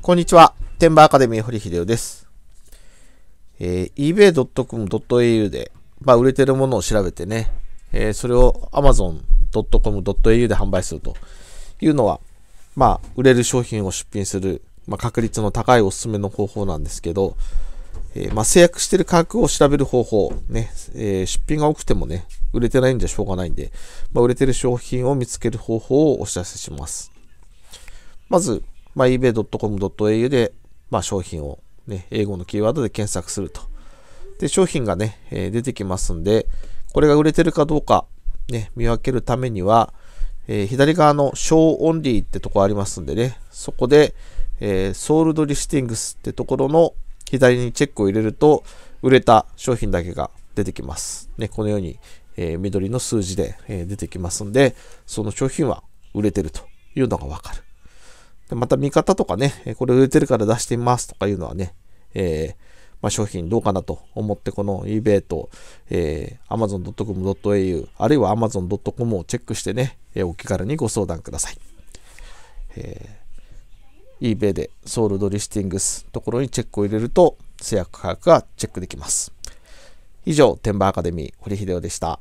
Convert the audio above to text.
こんにちは。天馬アカデミー堀秀夫です。えー、ebay.com.au で、まあ、売れてるものを調べてね、えー、それを amazon.com.au で販売するというのは、まあ、売れる商品を出品する、まあ、確率の高いおすすめの方法なんですけど、えー、まあ、制約してる価格を調べる方法、ね、えー、出品が多くてもね、売れてないんじゃしょうがないんで、まあ、売れてる商品を見つける方法をお知らせします。まず、まあ、ebay.com.au で、まあ、商品を、ね、英語のキーワードで検索すると。で、商品がね、えー、出てきますんで、これが売れてるかどうか、ね、見分けるためには、えー、左側の Show Only ってとこありますんでね、そこで、えー、Sold Listings ってところの左にチェックを入れると、売れた商品だけが出てきます。ね、このように、えー、緑の数字で、え出てきますんで、その商品は売れてるというのがわかる。また見方とかね、これ売れてるから出してみますとかいうのはね、えー、まあ、商品どうかなと思って、この eBay と、えー、amazon.com.au あるいは amazon.com をチェックしてね、えー、お気軽にご相談ください。えー、eBay でソールドリスティングスところにチェックを入れると、制約価格がチェックできます。以上、テンバーアカデミー、堀秀夫でした。